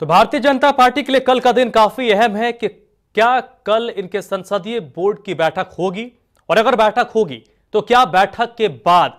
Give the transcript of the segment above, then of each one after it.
तो भारतीय जनता पार्टी के लिए कल का दिन काफी अहम है कि क्या कल इनके संसदीय बोर्ड की बैठक होगी और अगर बैठक होगी तो क्या बैठक के बाद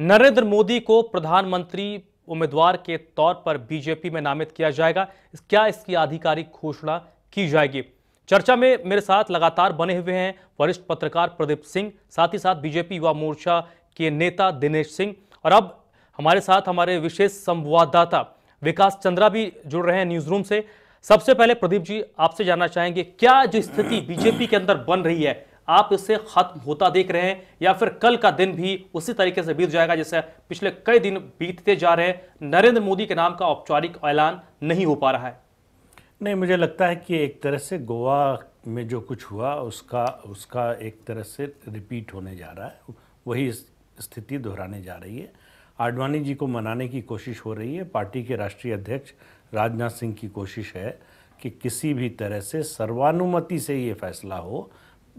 नरेंद्र मोदी को प्रधानमंत्री उम्मीदवार के तौर पर बीजेपी में नामित किया जाएगा क्या इसकी आधिकारिक घोषणा की जाएगी चर्चा में मेरे साथ लगातार बने हुए हैं वरिष्ठ पत्रकार प्रदीप सिंह साथ ही साथ बीजेपी युवा मोर्चा के नेता दिनेश सिंह और अब हमारे साथ हमारे विशेष संवाददाता विकास चंद्रा भी जुड़ रहे हैं न्यूज रूम से सबसे पहले प्रदीप जी आपसे जानना चाहेंगे क्या जो स्थिति बीजेपी के अंदर बन रही है आप इसे खत्म होता देख रहे हैं या फिर कल का दिन भी उसी तरीके से बीत जाएगा जैसे पिछले कई दिन बीतते जा रहे हैं नरेंद्र मोदी के नाम का औपचारिक ऐलान नहीं हो पा रहा है नहीं मुझे लगता है कि एक तरह से गोवा में जो कुछ हुआ उसका उसका एक तरह से रिपीट होने जा रहा है वही स्थिति दोहराने जा रही है आडवाणी जी को मनाने की कोशिश हो रही है पार्टी के राष्ट्रीय अध्यक्ष राजनाथ सिंह की कोशिश है कि किसी भी तरह से सर्वानुमति से ये फैसला हो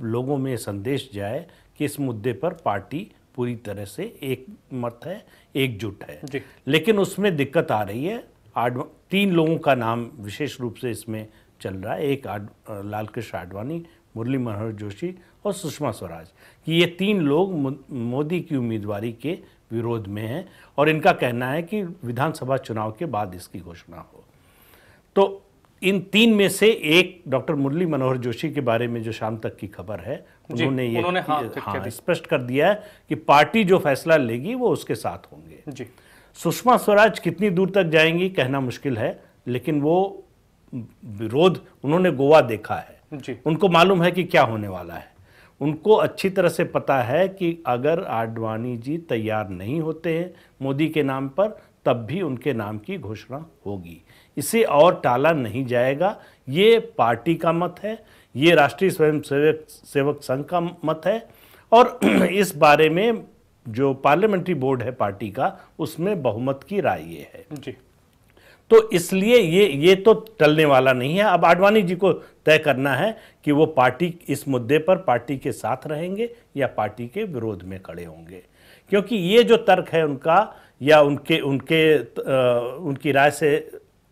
लोगों में संदेश जाए कि इस मुद्दे पर पार्टी पूरी तरह से एक मत है एकजुट है लेकिन उसमें दिक्कत आ रही है आडवा तीन लोगों का नाम विशेष रूप से इसमें चल रहा है एक आड लालकृष्ण आडवाणी मुरली मनोहर जोशी और सुषमा स्वराज कि ये तीन लोग मोदी की उम्मीदवारी के विरोध में हैं और इनका कहना है कि विधानसभा चुनाव के बाद इसकी घोषणा हो तो इन तीन में से एक डॉक्टर मुरली मनोहर जोशी के बारे में जो शाम तक की खबर है उन्होंने ये उन्होंने हाँ, हाँ, स्पष्ट कर दिया है कि पार्टी जो फैसला लेगी वो उसके साथ होंगे सुषमा स्वराज कितनी दूर तक जाएंगी कहना मुश्किल है लेकिन वो विरोध उन्होंने गोवा देखा है जी उनको मालूम है कि क्या होने वाला है उनको अच्छी तरह से पता है कि अगर आडवाणी जी तैयार नहीं होते हैं मोदी के नाम पर तब भी उनके नाम की घोषणा होगी इसे और टाला नहीं जाएगा ये पार्टी का मत है ये राष्ट्रीय स्वयं सेवक सेवक संघ का मत है और इस बारे में जो पार्लियामेंट्री बोर्ड है पार्टी का उसमें बहुमत की राय ये है जी तो इसलिए ये ये तो टलने वाला नहीं है अब आडवाणी जी को तय करना है कि वो पार्टी इस मुद्दे पर पार्टी के साथ रहेंगे या पार्टी के विरोध में खड़े होंगे क्योंकि ये जो तर्क है उनका या उनके उनके उनकी राय से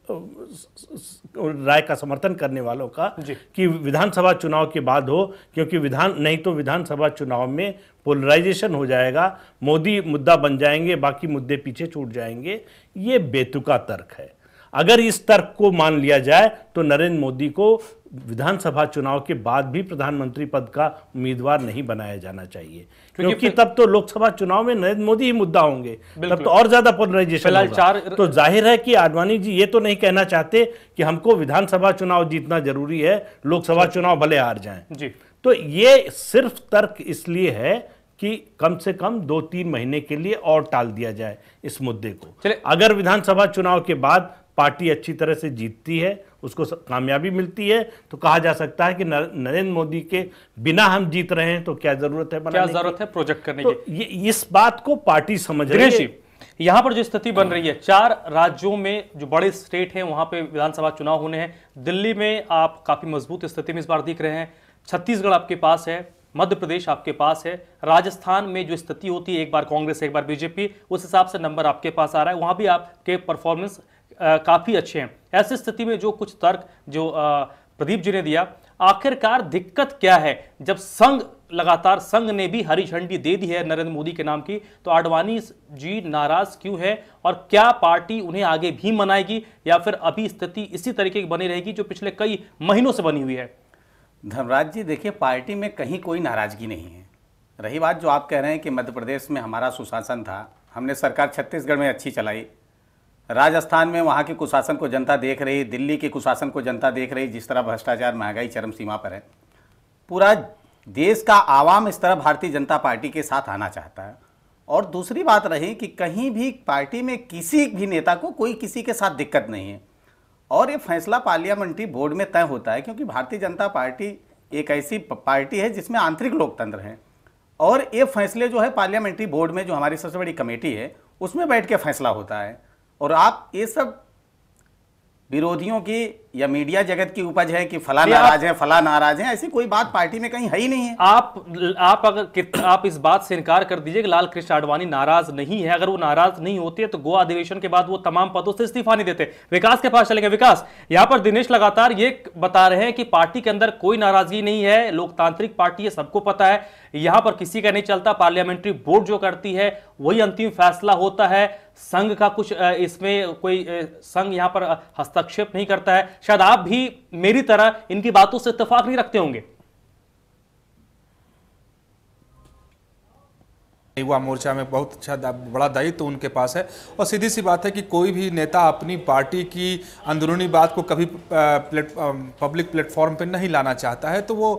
राय का समर्थन करने वालों का कि विधानसभा चुनाव के बाद हो क्योंकि विधान नहीं तो विधानसभा चुनाव में पोलराइजेशन हो जाएगा मोदी मुद्दा बन जाएंगे बाकी मुद्दे पीछे छूट जाएंगे ये बेतुका तर्क है अगर इस तर्क को मान लिया जाए तो नरेंद्र मोदी को विधानसभा चुनाव के बाद भी प्रधानमंत्री पद का उम्मीदवार नहीं बनाया जाना चाहिए क्योंकि तब तो लोकसभा चुनाव में नरेंद्र मोदी ही मुद्दा होंगे तब तो और ज्यादा पोलराइजेशन चार तो जाहिर है कि आडवाणी जी ये तो नहीं कहना चाहते कि हमको विधानसभा चुनाव जीतना जरूरी है लोकसभा चुनाव भले हार जाए तो ये सिर्फ तर्क इसलिए है कि कम से कम दो तीन महीने के लिए और टाल दिया जाए इस मुद्दे को अगर विधानसभा चुनाव के बाद पार्टी अच्छी तरह से जीतती है उसको कामयाबी मिलती है तो कहा जा सकता है कि नरेंद्र मोदी के बिना हम जीत रहे हैं तो क्या जरूरत है क्या जरूरत है प्रोजेक्ट करने तो की ये इस बात को पार्टी समझ रही है यहां पर जो स्थिति बन हाँ। रही है चार राज्यों में जो बड़े स्टेट हैं वहां पे विधानसभा चुनाव होने हैं दिल्ली में आप काफी मजबूत स्थिति में इस बार दिख रहे हैं छत्तीसगढ़ आपके पास है मध्य प्रदेश आपके पास है राजस्थान में जो स्थिति होती है एक बार कांग्रेस एक बार बीजेपी उस हिसाब से नंबर आपके पास आ रहा है वहां भी आपके परफॉर्मेंस काफ़ी अच्छे हैं ऐसी स्थिति में जो कुछ तर्क जो प्रदीप जी ने दिया आखिरकार दिक्कत क्या है जब संघ लगातार संघ ने भी हरी झंडी दे दी है नरेंद्र मोदी के नाम की तो आडवाणी जी नाराज क्यों है और क्या पार्टी उन्हें आगे भी मनाएगी या फिर अभी स्थिति इसी तरीके की बनी रहेगी जो पिछले कई महीनों से बनी हुई है धर्मराज जी देखिए पार्टी में कहीं कोई नाराजगी नहीं है रही बात जो आप कह रहे हैं कि मध्य प्रदेश में हमारा सुशासन था हमने सरकार छत्तीसगढ़ में अच्छी चलाई राजस्थान में वहाँ के कुशासन को जनता देख रही दिल्ली के कुशासन को जनता देख रही जिस तरह भ्रष्टाचार महंगाई चरम सीमा पर है पूरा देश का आवाम इस तरह भारतीय जनता पार्टी के साथ आना चाहता है और दूसरी बात रही कि कहीं भी पार्टी में किसी भी नेता को कोई किसी के साथ दिक्कत नहीं है और ये फैसला पार्लियामेंट्री बोर्ड में तय होता है क्योंकि भारतीय जनता पार्टी एक ऐसी पार्टी है जिसमें आंतरिक लोकतंत्र है और ये फैसले जो है पार्लियामेंट्री बोर्ड में जो हमारी सबसे बड़ी कमेटी है उसमें बैठ के फैसला होता है और आप ये सब विरोधियों की या मीडिया जगत की उपज है कि फला नाराज है फला नाराज है ऐसी कोई बात पार्टी में कहीं है ही नहीं है आप आप अगर आप इस बात से इनकार कर दीजिए कि लाल कृष्ण आडवाणी नाराज नहीं है अगर वो नाराज नहीं होते तो गोवा अधिवेशन के बाद वो तमाम पदों से इस्तीफा नहीं देते विकास के पास चलेंगे विकास यहाँ पर दिनेश लगातार ये बता रहे हैं कि पार्टी के अंदर कोई नाराजगी नहीं है लोकतांत्रिक पार्टी है सबको पता है यहाँ पर किसी का नहीं चलता पार्लियामेंट्री बोर्ड जो करती है वही अंतिम फैसला होता है संघ का कुछ इसमें कोई संघ यहाँ पर हस्तक्षेप नहीं करता है शायद आप भी मेरी तरह इनकी बातों से इतफाक नहीं रखते होंगे युवा मोर्चा में बहुत अच्छा बड़ा दायित्व तो उनके पास है और सीधी सी बात है कि कोई भी नेता अपनी पार्टी की अंदरूनी बात को कभी प्लेट, पब्लिक प्लेटफॉर्म पर नहीं लाना चाहता है तो वो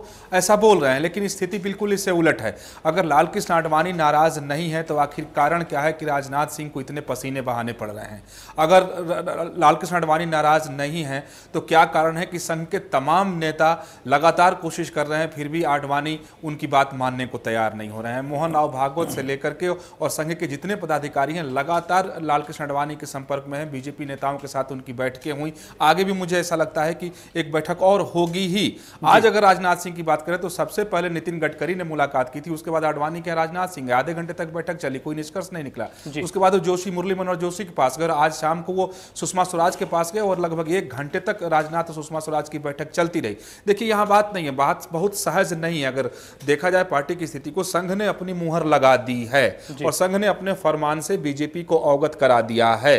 ऐसा बोल रहे हैं लेकिन स्थिति बिल्कुल इससे उलट है अगर लालकृष्ण आडवाणी नाराज़ नहीं है तो आखिर कारण क्या है कि राजनाथ सिंह को इतने पसीने बहाने पड़ रहे हैं अगर लालकृष्ण आडवाणी नाराज़ नहीं है तो क्या कारण है कि संघ के तमाम नेता लगातार कोशिश कर रहे हैं फिर भी आडवाणी उनकी बात मानने को तैयार नहीं हो रहे हैं मोहन राव भागवत से लेकर के और संघ के जितने पदाधिकारी हैं लगातार लालकृष्ण अडवाणी के संपर्क में हैं बीजेपी नेताओं के साथ उनकी बैठकें हुई आगे भी मुझे ऐसा लगता है कि एक बैठक और होगी ही आज अगर राजनाथ सिंह की बात करें तो सबसे पहले नितिन गडकरी ने मुलाकात की थी उसके बाद अडवाणी के राजनाथ सिंह आधे घंटे तक बैठक चली कोई निष्कर्ष नहीं निकला उसके बाद जोशी मुरली मनोहर जोशी के पास गए आज शाम को वो सुषमा स्वराज के पास गए और लगभग एक घंटे तक राजनाथ सुषमा स्वराज की बैठक चलती रही देखिए यहाँ बात नहीं है बात बहुत सहज नहीं है अगर देखा जाए पार्टी की स्थिति को संघ ने अपनी मुहर लगा दी दी है और संघ ने अपने फरमान से बीजेपी को अवगत करा दिया है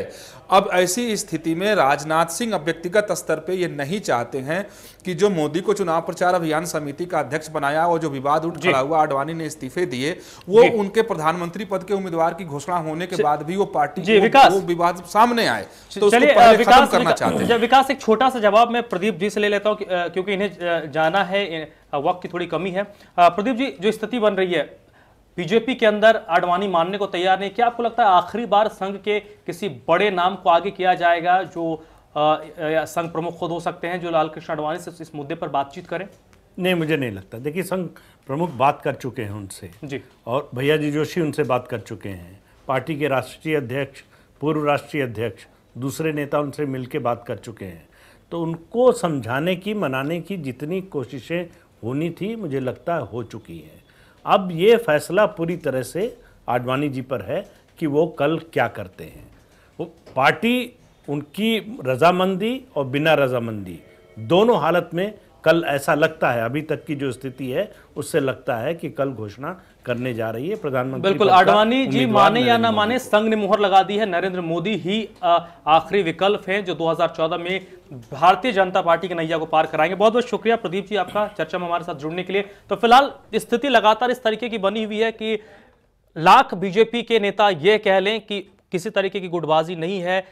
अब ऐसी स्थिति में राजनाथ सिंह अब व्यक्तिगत स्तर पे ये नहीं चाहते हैं कि जो मोदी को चुनाव प्रचार अभियान समिति का अध्यक्ष बनाया और जो विवाद उठ खड़ा हुआ आडवाणी ने इस्तीफे दिए वो उनके प्रधानमंत्री पद के उम्मीदवार की घोषणा होने के बाद भी वो पार्टी वो विवाद सामने आए तो विकास करना चाहते हैं विकास एक छोटा सा जवाब मैं प्रदीप जी से ले लेता हूँ क्योंकि इन्हें जाना है वक्त की थोड़ी कमी है प्रदीप जी जो स्थिति बन रही है बीजेपी के अंदर आडवाणी मानने को तैयार नहीं क्या आपको लगता है आखिरी बार संघ के किसी बड़े नाम को आगे किया जाएगा जो संघ प्रमुख खुद हो सकते हैं जो लाल कृष्ण आडवाणी से इस मुद्दे पर बातचीत करें नहीं मुझे नहीं लगता देखिए संघ प्रमुख बात कर चुके हैं उनसे जी और भैया जी जोशी उनसे बात कर चुके हैं पार्टी के राष्ट्रीय अध्यक्ष पूर्व राष्ट्रीय अध्यक्ष दूसरे नेता उनसे मिल बात कर चुके हैं तो उनको समझाने की मनाने की जितनी कोशिशें होनी थी मुझे लगता है हो चुकी हैं अब ये फैसला पूरी तरह से आडवाणी जी पर है कि वो कल क्या करते हैं वो पार्टी उनकी रजामंदी और बिना रजामंदी दोनों हालत में कल ऐसा लगता है अभी तक की जो स्थिति है उससे लगता है कि कल घोषणा करने जा रही है प्रधानमंत्री बिल्कुल आडवाणी जी माने या ना माने संघ ने मुहर लगा दी है नरेंद्र मोदी ही आखिरी विकल्प हैं जो 2014 में भारतीय जनता पार्टी के नैया को पार कराएंगे बहुत बहुत शुक्रिया प्रदीप जी आपका चर्चा में हमारे साथ जुड़ने के लिए तो फिलहाल स्थिति लगातार इस तरीके की बनी हुई है कि लाख बीजेपी के नेता ये कह लें कि किसी तरीके की गुटबाजी नहीं है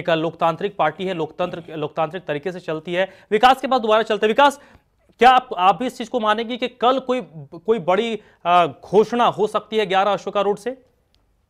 एक लोकतांत्रिक पार्टी है लोकतंत्र लोकतांत्रिक तरीके से चलती है विकास के बाद दोबारा चलते विकास क्या आप आप भी इस चीज को मानेंगे कि कल कोई कोई बड़ी घोषणा हो सकती है ग्यारह अशोका रोड से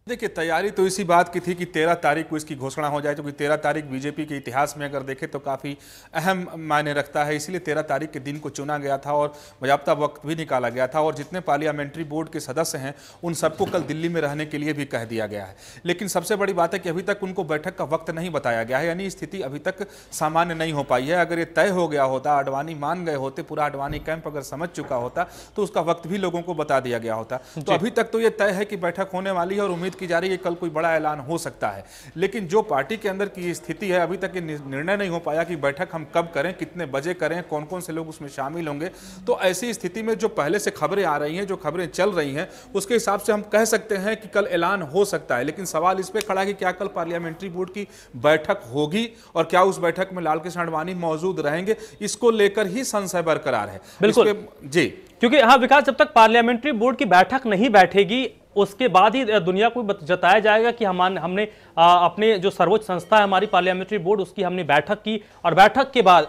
देखिए तैयारी तो इसी बात की थी कि तेरह तारीख को इसकी घोषणा हो जाए क्योंकि तो तेरह तारीख बीजेपी के इतिहास में अगर देखें तो काफ़ी अहम मायने रखता है इसलिए तेरह तारीख के दिन को चुना गया था और बजाबता वक्त भी निकाला गया था और जितने पार्लियामेंट्री बोर्ड के सदस्य हैं उन सबको कल दिल्ली में रहने के लिए भी कह दिया गया है लेकिन सबसे बड़ी बात है कि अभी तक उनको बैठक का वक्त नहीं बताया गया है यानी स्थिति अभी तक सामान्य नहीं हो पाई है अगर ये तय हो गया होता अडवाणी मान गए होते पूरा अडवाणी कैंप अगर समझ चुका होता तो उसका वक्त भी लोगों को बता दिया गया होता तो अभी तक तो ये तय है कि बैठक होने वाली है और उम्मीद की जा रही है कल कोई बड़ा ऐलान हो सकता है लेकिन जो पार्टी के अंदर की स्थिति है अभी तक ये निर्णय नहीं हो पाया कि बैठक हम कब करें कितने बजे करें कौन कौन से लोग उसमें शामिल होंगे तो ऐसी स्थिति में जो पहले से खबरें आ रही हैं जो खबरें चल रही हैं उसके हिसाब से हम कह सकते हैं कि कल ऐलान हो सकता है लेकिन सवाल इस पर खड़ा कि क्या कल पार्लियामेंट्री बोर्ड की बैठक होगी और क्या उस बैठक में लालकृष्ण अडवाणी मौजूद रहेंगे इसको लेकर ही संशय बरकरार है बिल्कुल जी क्योंकि हाँ विकास जब तक पार्लियामेंट्री बोर्ड की बैठक नहीं बैठेगी उसके बाद ही दुनिया को जताया जाएगा कि हम हमने अपने जो सर्वोच्च संस्था है हमारी पार्लियामेंट्री बोर्ड उसकी हमने बैठक की और बैठक के बाद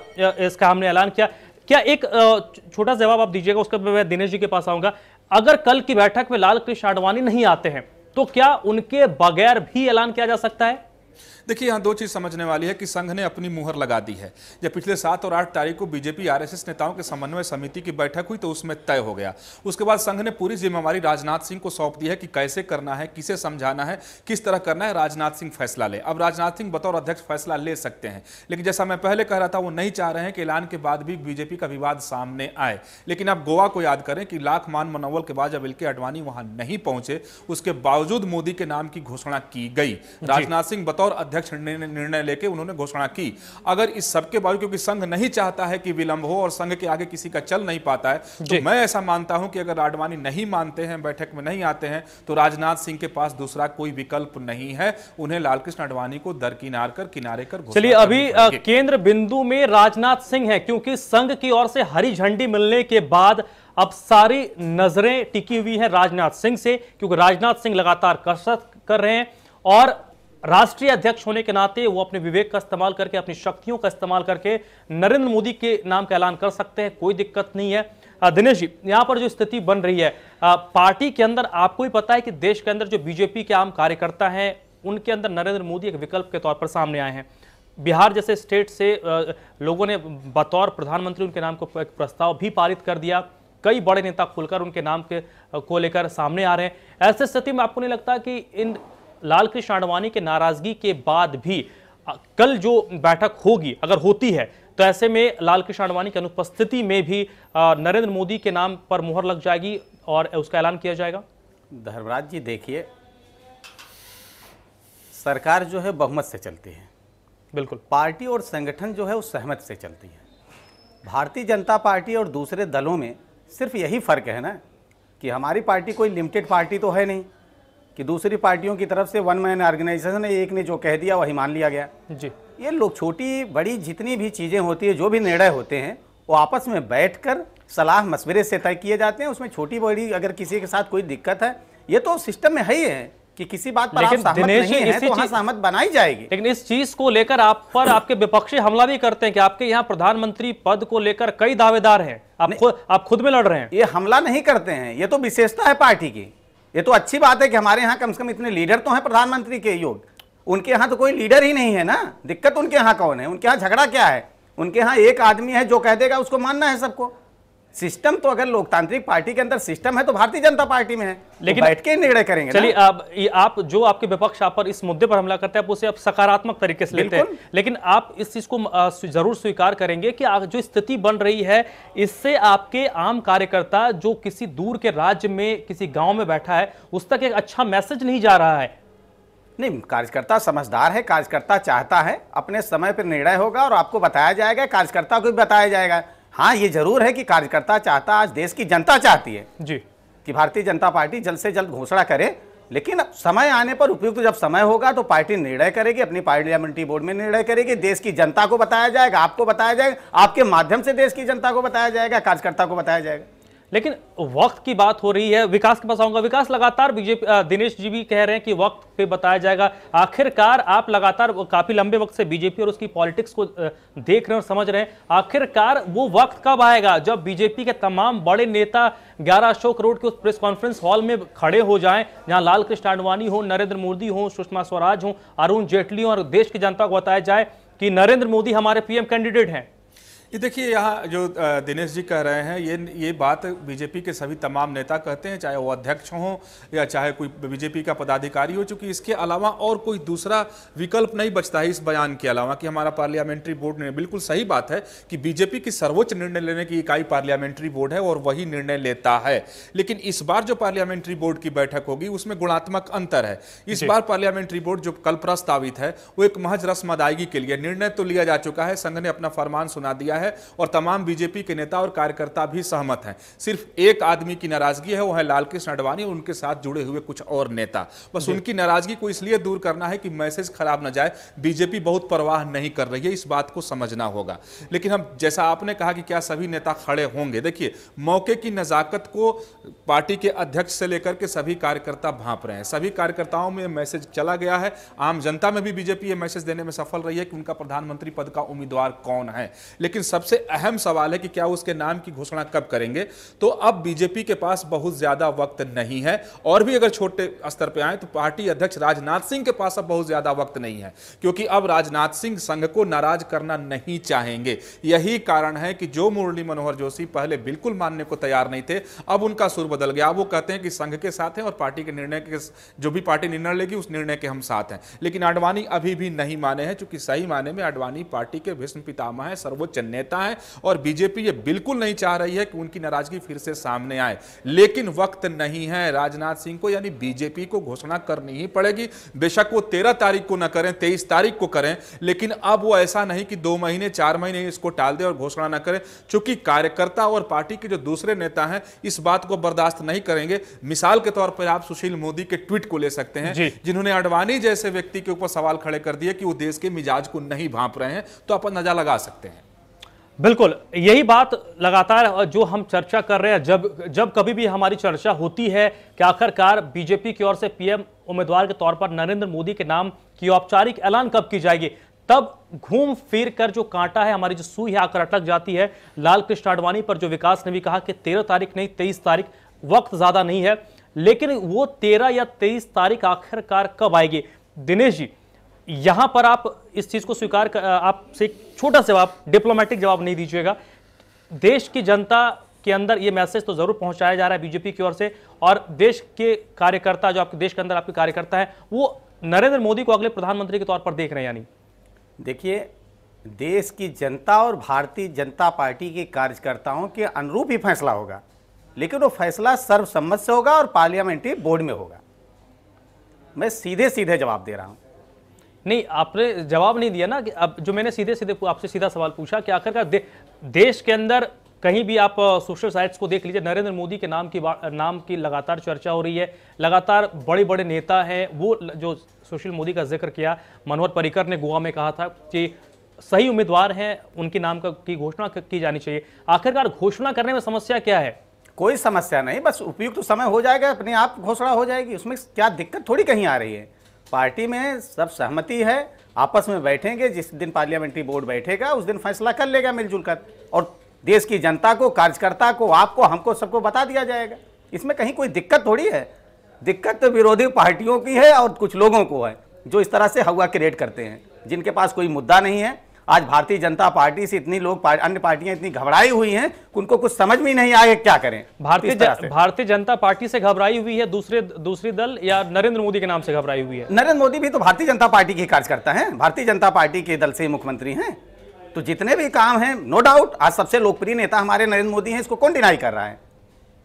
इसका हमने ऐलान किया क्या एक छोटा जवाब आप दीजिएगा बाद मैं दिनेश जी के पास आऊंगा अगर कल की बैठक में लाल कृष्ण आडवाणी नहीं आते हैं तो क्या उनके बगैर भी ऐलान किया जा सकता है देखिए यहाँ दो चीज़ समझने वाली है कि संघ ने अपनी मुहर लगा दी है जब पिछले सात और आठ तारीख को बीजेपी आरएसएस नेताओं के समन्वय समिति की बैठक हुई तो उसमें तय हो गया उसके बाद संघ ने पूरी जिम्मेवारी राजनाथ सिंह को सौंप दी है कि कैसे करना है किसे समझाना है किस तरह करना है राजनाथ सिंह फैसला ले अब राजनाथ सिंह बतौर अध्यक्ष फैसला ले सकते हैं लेकिन जैसा मैं पहले कह रहा था वो नहीं चाह रहे हैं कि ऐलान के बाद भी बीजेपी का विवाद सामने आए लेकिन आप गोवा को याद करें कि लाख मान मनोवल के बाद जब एल के अडवाणी वहां नहीं पहुंचे उसके बावजूद मोदी के नाम की घोषणा की गई राजनाथ सिंह बतौर अध्यक्ष अध्यक्ष निर्णय लेके उन्होंने घोषणा की अगर इस सबके बावजूद क्योंकि संघ नहीं चाहता है कि विलंब हो और संघ के आगे किसी का चल नहीं पाता है तो मैं ऐसा मानता हूं कि अगर आडवाणी नहीं मानते हैं बैठक में नहीं आते हैं तो राजनाथ सिंह के पास दूसरा कोई विकल्प नहीं है उन्हें लालकृष्ण आडवाणी को दरकिनार कर किनारे कर चलिए अभी केंद्र बिंदु में राजनाथ सिंह है क्योंकि संघ की ओर से हरी झंडी मिलने के बाद अब सारी नजरें टिकी हुई है राजनाथ सिंह से क्योंकि राजनाथ सिंह लगातार कसरत कर रहे हैं और राष्ट्रीय अध्यक्ष होने के नाते वो अपने विवेक का इस्तेमाल करके अपनी शक्तियों का इस्तेमाल करके नरेंद्र मोदी के नाम का ऐलान कर सकते हैं कोई दिक्कत नहीं है दिनेश जी यहाँ पर जो स्थिति बन रही है पार्टी के अंदर आपको ही पता है कि देश के अंदर जो बीजेपी के आम कार्यकर्ता हैं उनके अंदर नरेंद्र मोदी एक विकल्प के तौर पर सामने आए हैं बिहार जैसे स्टेट से लोगों ने बतौर प्रधानमंत्री उनके नाम को एक प्रस्ताव भी पारित कर दिया कई बड़े नेता खुलकर उनके नाम के को लेकर सामने आ रहे हैं ऐसे स्थिति में आपको नहीं लगता कि इन लाल कृष्ण आडवाणी के नाराजगी के बाद भी कल जो बैठक होगी अगर होती है तो ऐसे में लाल कृष्ण आडवाणी की अनुपस्थिति में भी नरेंद्र मोदी के नाम पर मुहर लग जाएगी और उसका ऐलान किया जाएगा धर्मराज जी देखिए सरकार जो है बहुमत से चलती है बिल्कुल पार्टी और संगठन जो है वो सहमत से चलती है भारतीय जनता पार्टी और दूसरे दलों में सिर्फ यही फर्क है ना कि हमारी पार्टी कोई लिमिटेड पार्टी तो है नहीं कि दूसरी पार्टियों की तरफ से वन मैन ऑर्गेनाइजेशन है एक ने जो कह दिया वही मान लिया गया जी ये लोग छोटी बड़ी जितनी भी चीज़ें होती है जो भी निर्णय होते हैं वो आपस में बैठ सलाह मशवरे से तय किए जाते हैं उसमें छोटी बड़ी अगर किसी के साथ कोई दिक्कत है ये तो सिस्टम में है ही है कि किसी बात पर लेकिन आप सहमत नहीं है, तो हाँ सहमत बनाई जाएगी लेकिन इस चीज को लेकर आप पर आपके विपक्षी हमला भी करते हैं कि आपके यहाँ प्रधानमंत्री पद को लेकर कई दावेदार हैं आप खुद आप खुद में लड़ रहे हैं ये हमला नहीं करते हैं ये तो विशेषता है पार्टी की ये तो अच्छी बात है कि हमारे यहाँ कम से कम इतने लीडर तो हैं प्रधानमंत्री के योग उनके यहाँ तो कोई लीडर ही नहीं है ना दिक्कत उनके यहाँ कौन है उनके यहाँ झगड़ा क्या है उनके यहाँ एक आदमी है जो कह देगा उसको मानना है सबको सिस्टम तो अगर लोकतांत्रिक पार्टी के अंदर सिस्टम है तो भारतीय जनता पार्टी में है लेकिन बैठ के निर्णय करेंगे चलिए आप आप जो आपके विपक्ष आप पर इस मुद्दे पर हमला करते हैं आप उसे आप सकारात्मक तरीके से लेते हैं लेकिन आप इस चीज को जरूर स्वीकार करेंगे कि जो स्थिति बन रही है इससे आपके आम कार्यकर्ता जो किसी दूर के राज्य में किसी गाँव में बैठा है उस तक एक अच्छा मैसेज नहीं जा रहा है नहीं कार्यकर्ता समझदार है कार्यकर्ता चाहता है अपने समय पर निर्णय होगा और आपको बताया जाएगा कार्यकर्ता को भी बताया जाएगा हाँ ये जरूर है कि कार्यकर्ता चाहता आज देश की जनता चाहती है जी कि भारतीय जनता पार्टी जल्द से जल्द घोषणा करे लेकिन समय आने पर उपयुक्त जब समय होगा तो पार्टी निर्णय करेगी अपनी पार्लियामेंट्री बोर्ड में निर्णय करेगी देश की जनता को बताया जाएगा आपको बताया जाएगा आपके माध्यम से देश की जनता को बताया जाएगा कार्यकर्ता को बताया जाएगा लेकिन वक्त की बात हो रही है विकास के पास आऊंगा विकास लगातार बीजेपी दिनेश जी भी कह रहे हैं कि वक्त पे बताया जाएगा आखिरकार आप लगातार काफी लंबे वक्त से बीजेपी और उसकी पॉलिटिक्स को देख रहे हैं और समझ रहे हैं आखिरकार वो वक्त कब आएगा जब बीजेपी के तमाम बड़े नेता ग्यारह अशोक करोड़ के उस प्रेस कॉन्फ्रेंस हॉल में खड़े हो जाए जहां लाल कृष्ण आडवाणी हो नरेंद्र मोदी हो सुषमा स्वराज हो अरुण जेटली हो और देश की जनता को बताया जाए कि नरेंद्र मोदी हमारे पीएम कैंडिडेट हैं ये देखिए यहाँ जो दिनेश जी कह रहे हैं ये ये बात बीजेपी के सभी तमाम नेता कहते हैं चाहे वो अध्यक्ष हों या चाहे कोई बीजेपी का पदाधिकारी हो चूंकि इसके अलावा और कोई दूसरा विकल्प नहीं बचता है इस बयान के अलावा कि हमारा पार्लियामेंट्री बोर्ड ने बिल्कुल सही बात है कि बीजेपी की सर्वोच्च निर्णय लेने की इकाई पार्लियामेंट्री बोर्ड है और वही निर्णय लेता है लेकिन इस बार जो पार्लियामेंट्री बोर्ड की बैठक होगी उसमें गुणात्मक अंतर है इस बार पार्लियामेंट्री बोर्ड जो कल प्रस्तावित है वो एक महज रस्म अदायगी के लिए निर्णय तो लिया जा चुका है संघ ने अपना फरमान सुना दिया गया है और तमाम बीजेपी के नेता और कार्यकर्ता भी सहमत हैं सिर्फ एक आदमी की नाराजगी है वो है लालकृष्ण अडवाणी और उनके साथ जुड़े हुए कुछ और नेता बस उनकी नाराजगी को इसलिए दूर करना है कि मैसेज खराब ना जाए बीजेपी बहुत परवाह नहीं कर रही है इस बात को समझना होगा लेकिन हम जैसा आपने कहा कि क्या सभी नेता खड़े होंगे देखिए मौके की नज़ाकत को पार्टी के अध्यक्ष से लेकर के सभी कार्यकर्ता भाप रहे हैं सभी कार्यकर्ताओं में मैसेज चला गया है आम जनता में भी बीजेपी ये मैसेज देने में सफल रही है कि उनका प्रधानमंत्री पद का उम्मीदवार कौन है लेकिन सबसे अहम सवाल है कि क्या उसके नाम की घोषणा कब करेंगे तो अब बीजेपी के पास बहुत ज्यादा वक्त नहीं है और भी अगर छोटे स्तर पर आए तो पार्टी अध्यक्ष राजनाथ सिंह के पास अब बहुत ज्यादा वक्त नहीं है क्योंकि अब राजनाथ सिंह संघ को नाराज करना नहीं चाहेंगे यही कारण है कि जो मुरली मनोहर जोशी पहले बिल्कुल मानने को तैयार नहीं थे अब उनका सुर बदल गया अब वो कहते हैं कि संघ के साथ हैं और पार्टी के निर्णय के जो भी पार्टी निर्णय लेगी उस निर्णय के हम साथ हैं लेकिन आडवाणी अभी भी नहीं माने हैं चूंकि सही माने में आडवाणी पार्टी के भीष्म पितामह है सर्वोच्च न्यायालय नेता हैं और बीजेपी ये बिल्कुल नहीं चाह रही है कि उनकी नाराजगी फिर से सामने आए लेकिन वक्त नहीं है राजनाथ सिंह को यानी बीजेपी को घोषणा करनी ही पड़ेगी बेशक वो तेरह तारीख को न करें तेईस तारीख को करें लेकिन अब वो ऐसा नहीं कि दो महीने चार महीने इसको टाल दे और घोषणा न करें चूंकि कार्यकर्ता और पार्टी के जो दूसरे नेता हैं इस बात को बर्दाश्त नहीं करेंगे मिसाल के तौर पर आप सुशील मोदी के ट्वीट को ले सकते हैं जिन्होंने अडवाणी जैसे व्यक्ति के ऊपर सवाल खड़े कर दिए कि वो देश के मिजाज को नहीं भाप रहे हैं तो आप अंदाजा लगा सकते हैं बिल्कुल यही बात लगातार जो हम चर्चा कर रहे हैं जब जब कभी भी हमारी चर्चा होती है कि आखिरकार बीजेपी की ओर से पीएम उम्मीदवार के तौर पर नरेंद्र मोदी के नाम की औपचारिक ऐलान कब की जाएगी तब घूम फिर कर जो कांटा है हमारी जो सुई है आकर अटक जाती है लाल कृष्ण आडवाणी पर जो विकास ने भी कहा कि तेरह तारीख नहीं तेईस तारीख वक्त ज्यादा नहीं है लेकिन वो तेरह या तेईस तारीख आखिरकार कब आएगी दिनेश जी यहां पर आप इस चीज को स्वीकार आपसे छोटा जवाब डिप्लोमेटिक जवाब नहीं दीजिएगा देश की जनता के अंदर ये मैसेज तो जरूर पहुंचाया जा रहा है बीजेपी की ओर से और देश के कार्यकर्ता जो आपके देश के अंदर आपके कार्यकर्ता है वो नरेंद्र मोदी को अगले प्रधानमंत्री के तौर पर देख रहे हैं यानी देखिए देश की जनता और भारतीय जनता पार्टी के कार्यकर्ताओं के अनुरूप ही फैसला होगा लेकिन वो फैसला सर्वसम्मत से होगा और पार्लियामेंट्री बोर्ड में होगा मैं सीधे सीधे जवाब दे रहा हूँ नहीं आपने जवाब नहीं दिया ना कि अब जो मैंने सीधे सीधे आपसे सीधा सवाल पूछा कि आखिरकार दे, देश के अंदर कहीं भी आप सोशल साइट्स को देख लीजिए नरेंद्र मोदी के नाम की नाम की लगातार चर्चा हो रही है लगातार बड़े बड़े नेता हैं वो जो सुशील मोदी का जिक्र किया मनोहर पर्रिकर ने गोवा में कहा था कि सही उम्मीदवार हैं उनके नाम का की घोषणा की जानी चाहिए आखिरकार घोषणा करने में समस्या क्या है कोई समस्या नहीं बस उपयुक्त समय हो जाएगा अपने आप घोषणा हो जाएगी उसमें क्या दिक्कत थोड़ी कहीं आ रही है पार्टी में सब सहमति है आपस में बैठेंगे जिस दिन पार्लियामेंट्री बोर्ड बैठेगा उस दिन फैसला कर लेगा मिलजुल कर और देश की जनता को कार्यकर्ता को आपको हमको सबको बता दिया जाएगा इसमें कहीं कोई दिक्कत थोड़ी है दिक्कत तो विरोधी पार्टियों की है और कुछ लोगों को है जो इस तरह से हवा क्रिएट करते हैं जिनके पास कोई मुद्दा नहीं है आज भारतीय जनता पार्टी से इतनी लोग अन्य पार्टियां इतनी घबराई हुई हैं कि उनको कुछ समझ में नहीं आए क्या करें भारतीय भारतीय जनता पार्टी से घबराई हुई है दूसरे दूसरी दल या नरेंद्र मोदी के नाम से घबराई हुई है नरेंद्र मोदी भी तो भारतीय जनता पार्टी के कार्यकर्ता है भारतीय जनता पार्टी के दल से मुख्यमंत्री हैं तो जितने भी काम हैं नो डाउट आज सबसे लोकप्रिय नेता हमारे नरेंद्र मोदी हैं इसको कौन डिनाई कर रहा है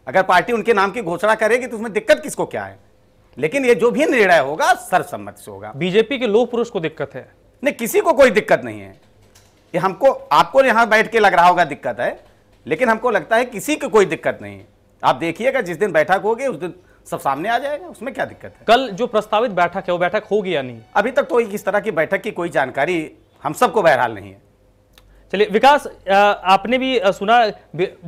अगर पार्टी उनके नाम की घोषणा करेगी तो उसमें दिक्कत किसको क्या है लेकिन ये जो भी निर्णय होगा सर्वसम्मत से होगा बीजेपी के लोक पुरुष को दिक्कत है नहीं किसी को कोई दिक्कत नहीं है ये हमको आपको यहाँ बैठ के लग रहा होगा दिक्कत है लेकिन हमको लगता है किसी को कोई दिक्कत नहीं है आप देखिएगा जिस दिन बैठक होगी उस दिन सब सामने आ जाएगा उसमें क्या दिक्कत है कल जो प्रस्तावित बैठक है वो बैठक होगी या नहीं अभी तक तो इस तरह की बैठक की कोई जानकारी हम सबको बहरहाल नहीं है चलिए विकास आपने भी सुना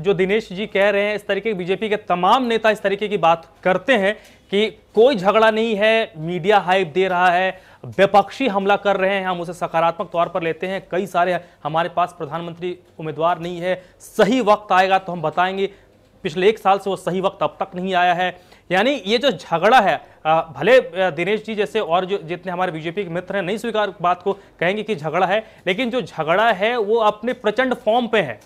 जो दिनेश जी कह रहे हैं इस तरीके की बीजेपी के तमाम नेता इस तरीके की बात करते हैं कि कोई झगड़ा नहीं है मीडिया हाइप दे रहा है विपक्षी हमला कर रहे हैं हम उसे सकारात्मक तौर पर लेते हैं कई सारे हमारे पास प्रधानमंत्री उम्मीदवार नहीं है सही वक्त आएगा तो हम बताएंगे पिछले एक साल से वो सही वक्त अब तक नहीं आया है यानी ये जो झगड़ा है भले दिनेश जी जैसे और जो जितने हमारे बीजेपी के मित्र हैं नहीं स्वीकार बात को कहेंगे कि झगड़ा है लेकिन जो झगड़ा है वो अपने प्रचंड फॉर्म पे है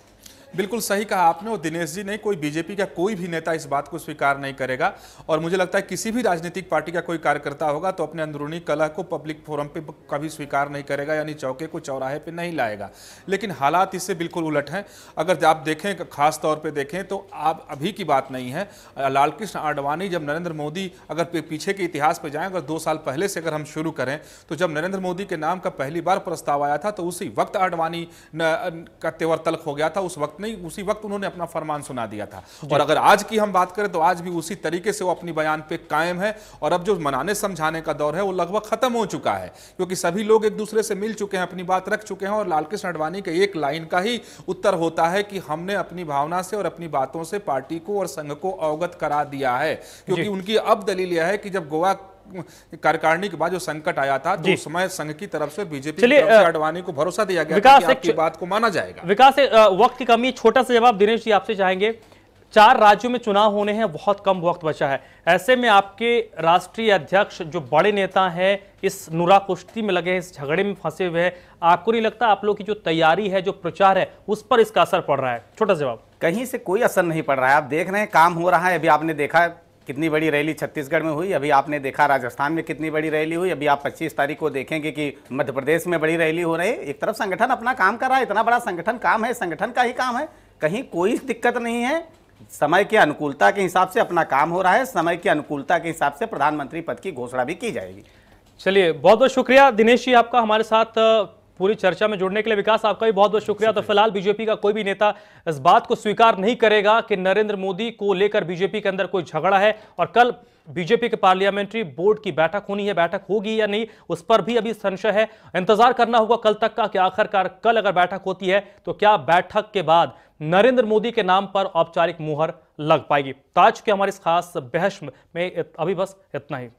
बिल्कुल सही कहा आपने और दिनेश जी नहीं कोई बीजेपी का कोई भी नेता इस बात को स्वीकार नहीं करेगा और मुझे लगता है किसी भी राजनीतिक पार्टी का कोई कार्यकर्ता होगा तो अपने अंदरूनी कला को पब्लिक फोरम पे कभी स्वीकार नहीं करेगा यानी चौके को चौराहे पे नहीं लाएगा लेकिन हालात इससे बिल्कुल उलट हैं अगर आप देखें खास तौर पर देखें तो आप अभी की बात नहीं है लालकृष्ण आडवाणी जब नरेंद्र मोदी अगर पीछे के इतिहास पर जाएँ अगर दो साल पहले से अगर हम शुरू करें तो जब नरेंद्र मोदी के नाम का पहली बार प्रस्ताव आया था तो उसी वक्त आडवाणी का तेवर तलक हो गया था उस वक्त नहीं उसी वक्त उन्होंने अपना फरमान सुना दिया था और अगर आज की हम बात करें तो आज भी उसी तरीके से वो अपनी बयान पे कायम है और अब जो मनाने समझाने का दौर है वो लगभग खत्म हो चुका है क्योंकि सभी लोग एक दूसरे से मिल चुके हैं अपनी बात रख चुके हैं और लालकृष्ण अडवाणी के एक लाइन का ही उत्तर होता है कि हमने अपनी भावना से और अपनी बातों से पार्टी को और संघ को अवगत करा दिया है क्योंकि उनकी अब दलील यह है कि जब गोवा कार्यकारिणी के बाद जो संकट आया था तो उस समय संघ की तरफ से बीजेपी की तरफ से अडवाणी को भरोसा दिया गया विकास कि आपकी बात को माना जाएगा विकास वक्त की कमी छोटा सा जवाब दिनेश जी आपसे चाहेंगे चार राज्यों में चुनाव होने हैं बहुत कम वक्त बचा है ऐसे में आपके राष्ट्रीय अध्यक्ष जो बड़े नेता हैं इस नुरा कुश्ती में लगे हैं इस झगड़े में फंसे हुए हैं आपको नहीं लगता आप लोग की जो तैयारी है जो प्रचार है उस पर इसका असर पड़ रहा है छोटा जवाब कहीं से कोई असर नहीं पड़ रहा है आप देख रहे हैं काम हो रहा है अभी आपने देखा है कितनी बड़ी रैली छत्तीसगढ़ में हुई अभी आपने देखा राजस्थान में कितनी बड़ी रैली हुई अभी आप 25 तारीख को देखेंगे कि मध्य प्रदेश में बड़ी रैली हो रही एक तरफ संगठन अपना काम कर रहा है इतना बड़ा संगठन काम है संगठन का ही काम है कहीं कोई दिक्कत नहीं है समय की अनुकूलता के हिसाब से अपना काम हो रहा है समय की अनुकूलता के हिसाब से प्रधानमंत्री पद की घोषणा भी की जाएगी चलिए बहुत बहुत शुक्रिया दिनेश जी आपका हमारे साथ पूरी चर्चा में जुड़ने के लिए विकास आपका भी बहुत बहुत शुक्रिया तो फिलहाल बीजेपी का कोई भी नेता इस बात को स्वीकार नहीं करेगा कि नरेंद्र मोदी को लेकर बीजेपी के अंदर कोई झगड़ा है और कल बीजेपी के पार्लियामेंट्री बोर्ड की बैठक होनी है बैठक होगी या नहीं उस पर भी अभी संशय है इंतजार करना होगा कल तक का कि आखिरकार कल अगर बैठक होती है तो क्या बैठक के बाद नरेंद्र मोदी के नाम पर औपचारिक मुहर लग पाएगी ताज तो के हमारे इस खास बहस में अभी बस इतना ही